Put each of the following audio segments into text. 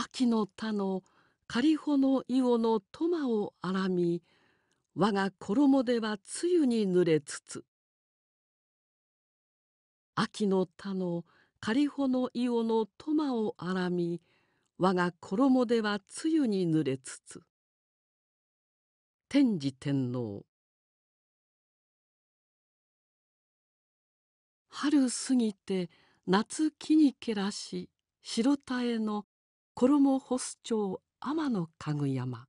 秋の田の仮穂の伊の苫マを荒み我が衣では露に濡れつつ秋の田の仮穂の伊の苫マを荒み我が衣では露に濡れつつ天智天皇春過ぎて夏木にけらし白田への衣保町天の家具山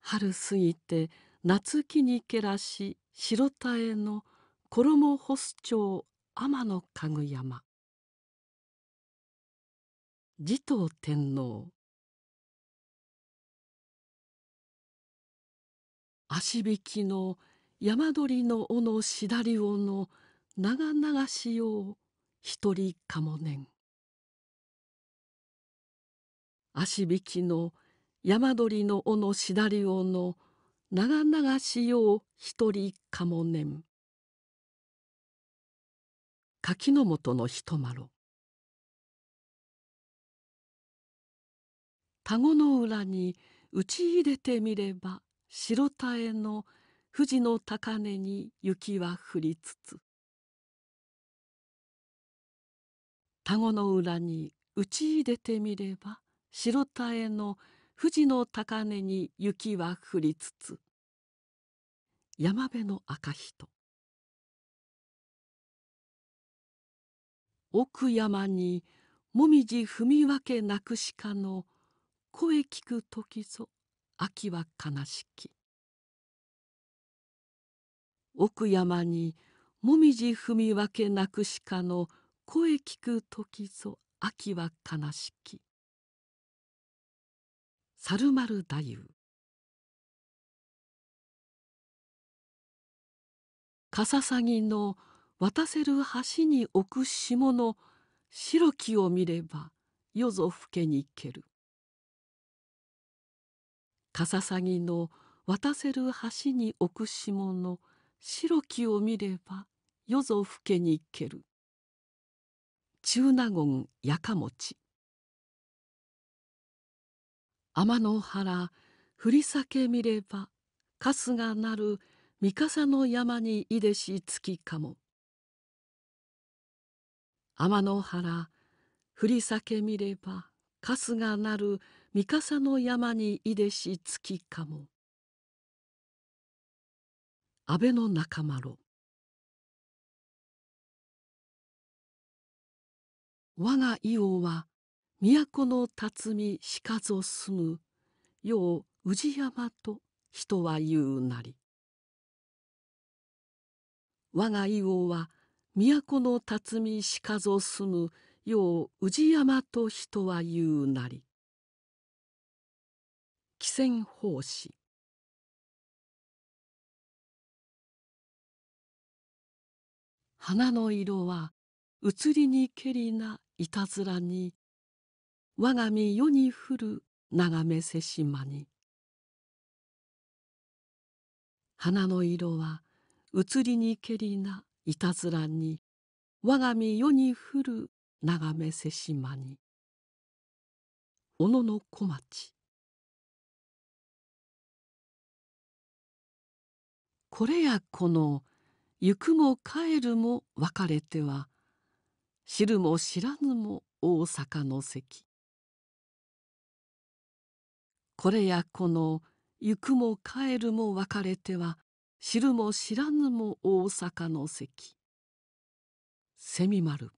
春過ぎて夏木にけらし白たえの衣干す町天の家具山持統天皇足引きの山鳥の尾のしだり尾の長々しよう一人かもねん足引きの山鳥の尾のしだり尾の長々しよう一人かもねん柿の元のひとまろ田子の裏に打ち入れてみれば白田への富士の高根に雪は降りつつ田子の裏に打ち入れてみれば白田への富士の高根に雪は降りつつ山辺の赤人奥山にもみじ踏み分けなくしかの声聞く時ぞ秋は悲しき奥山にもみじ踏み分けなくしかの声聞く時ぞ秋は悲しき猿丸太夫かささぎの渡せる橋に置く霜の白木を見れば夜ぞ更けにけるかささぎの渡せる橋に置く霜の白木を見れば夜ぞ更けにける中納言やかもち天の原降り裂見れば春日なる三笠の山にいでし月かも天の原降り裂見れば春日なる三笠の山にいでし月かも安倍の仲間ろ我が伊王は都の辰巳しかぞ住むよう治山と人は言うなり我が硫黄は都の辰巳しかぞ住むよう治山と人は言うなり汽船奉仕花の色は移りにけりないたずらに我が身世に降る眺めせし間に花の色は移りにけりないたずらに我が身世に降る眺めせし間に小野の小町これやこの行くも帰るも別れては知るも知らぬも大阪の席これやこの行くも帰るも別れては知るも知らぬも大阪の関マル